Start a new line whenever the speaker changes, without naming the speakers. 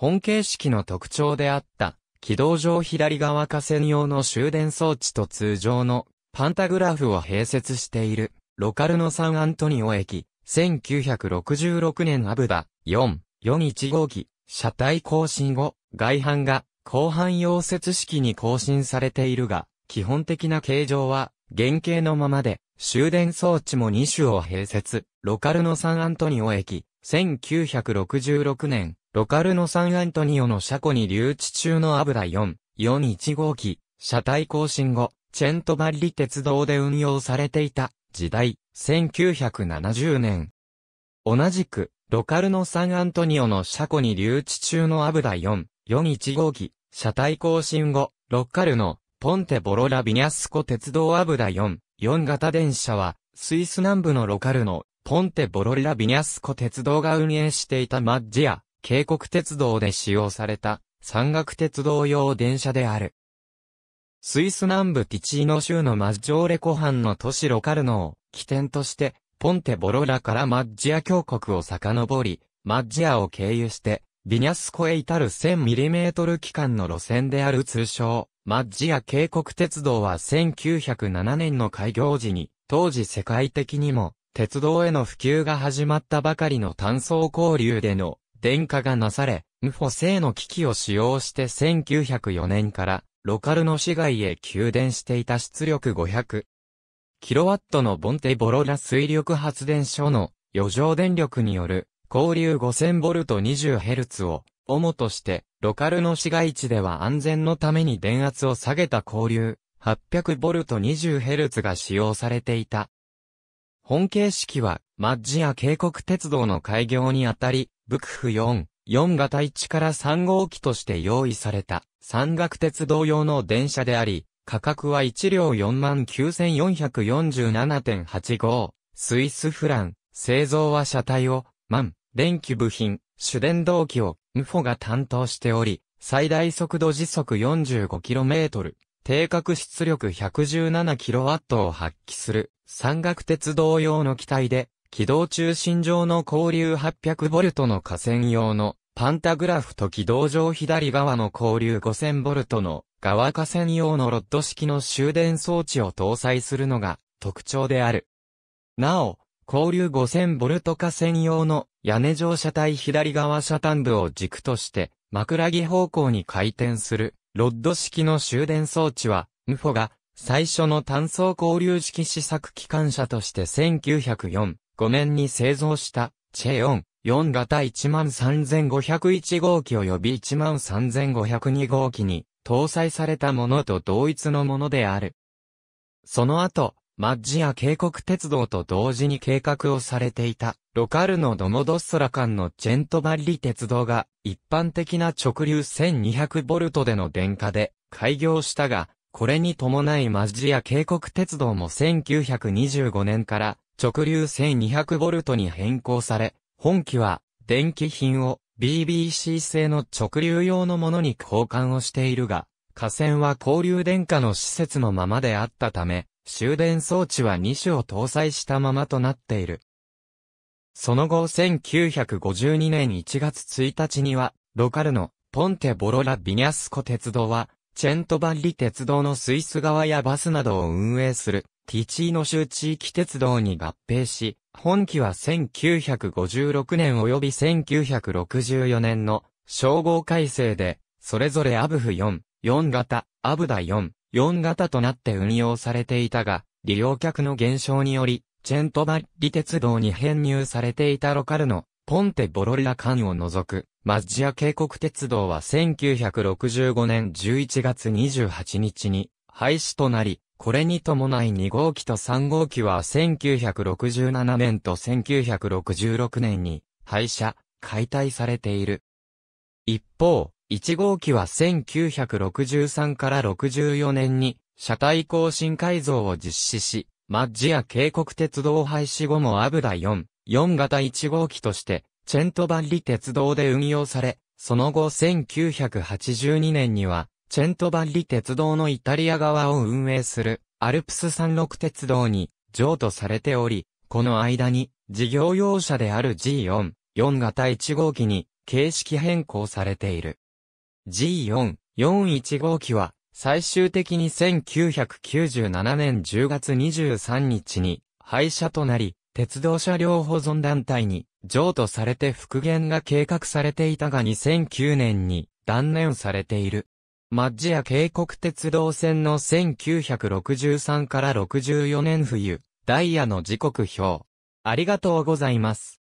本形式の特徴であった、軌道上左側河川用の終電装置と通常のパンタグラフを併設している、ロカルノサンアントニオ駅、1966年アブダ、4、415号機、車体更新後、外反が、後半溶接式に更新されているが、基本的な形状は、原型のままで、終電装置も2種を併設、ロカルノサンアントニオ駅、1966年、ロカルノ・サンアントニオの車庫に留置中の油4、41号機、車体更新後、チェントバッリ鉄道で運用されていた時代、1970年。同じく、ロカルノ・サンアントニオの車庫に留置中の油4、41号機、車体更新後、ロッカルノ、ポンテ・ボロラ・ビニャスコ鉄道油4、4型電車は、スイス南部のロカルノ、ポンテ・ボロラ・ビニャスコ鉄道が運営していたマッジア、渓谷鉄道で使用された山岳鉄道用電車である。スイス南部ティチーノ州のマッジョーレ湖畔の都市ロカルノを起点として、ポンテボロラからマッジア峡谷を遡り、マッジアを経由して、ビニャスコへ至る 1000mm 期間の路線である通称、マッジア渓谷鉄道は1907年の開業時に、当時世界的にも、鉄道への普及が始まったばかりの単層交流での電化がなされ、無補正の機器を使用して1904年から、ロカルの市街へ給電していた出力500。キロワットのボンテボロラ水力発電所の余剰電力による交流 5000V20Hz を主としてロカルの市街地では安全のために電圧を下げた交流 800V20Hz が使用されていた。本形式はマッジや渓谷鉄道の開業にあたり、ブクフ4、4型1から3号機として用意された、山岳鉄道用の電車であり、価格は1両49,447.85、スイスフラン、製造は車体を、万、電気部品、主電動機を、ムフォが担当しており、最大速度時速 45km、定格出力 117kW を発揮する、山岳鉄道用の機体で、軌道中心上の交流 800V の架線用のパンタグラフと軌道上左側の交流 5000V の側架線用のロッド式の終電装置を搭載するのが特徴である。なお、交流 5000V 架線用の屋根上車体左側車端部を軸として枕木方向に回転するロッド式の終電装置はム f が最初の単層交流式試作機関車として1904 5年に製造した、チェヨン、4型13501号機及び13502号機に搭載されたものと同一のものである。その後、マッジア渓谷鉄道と同時に計画をされていた、ロカルノ・ドモドッソラ間のジェントバリ鉄道が、一般的な直流1 2 0 0トでの電化で開業したが、これに伴いマッジア渓谷鉄道も1925年から直流1200ボルトに変更され、本機は電気品を BBC 製の直流用のものに交換をしているが、架線は交流電化の施設のままであったため、終電装置は2種を搭載したままとなっている。その後1952年1月1日には、ロカルのポンテボロラ・ビニャスコ鉄道は、チェントバッリ鉄道のスイス側やバスなどを運営するティチーノ州地域鉄道に合併し、本期は1956年及び1964年の称号改正で、それぞれアブフ4、4型、アブダ4、4型となって運用されていたが、利用客の減少により、チェントバッリ鉄道に編入されていたロカルのポンテボロリラ間を除く、マッジア渓谷鉄道は1965年11月28日に廃止となり、これに伴い2号機と3号機は1967年と1966年に廃車、解体されている。一方、1号機は1963から64年に車体更新改造を実施し、マッジや渓谷鉄道廃止後もアブダ4、4型1号機として、チェントバッリ鉄道で運用され、その後1982年には、チェントバッリ鉄道のイタリア側を運営するアルプス山陸鉄道に譲渡されており、この間に事業用車である G4、4型1号機に形式変更されている。G4、41号機は最終的に1997年10月23日に廃車となり、鉄道車両保存団体に譲渡されて復元が計画されていたが2009年に断念されている。マッジア渓谷鉄道線の1963から64年冬、ダイヤの時刻表。ありがとうございます。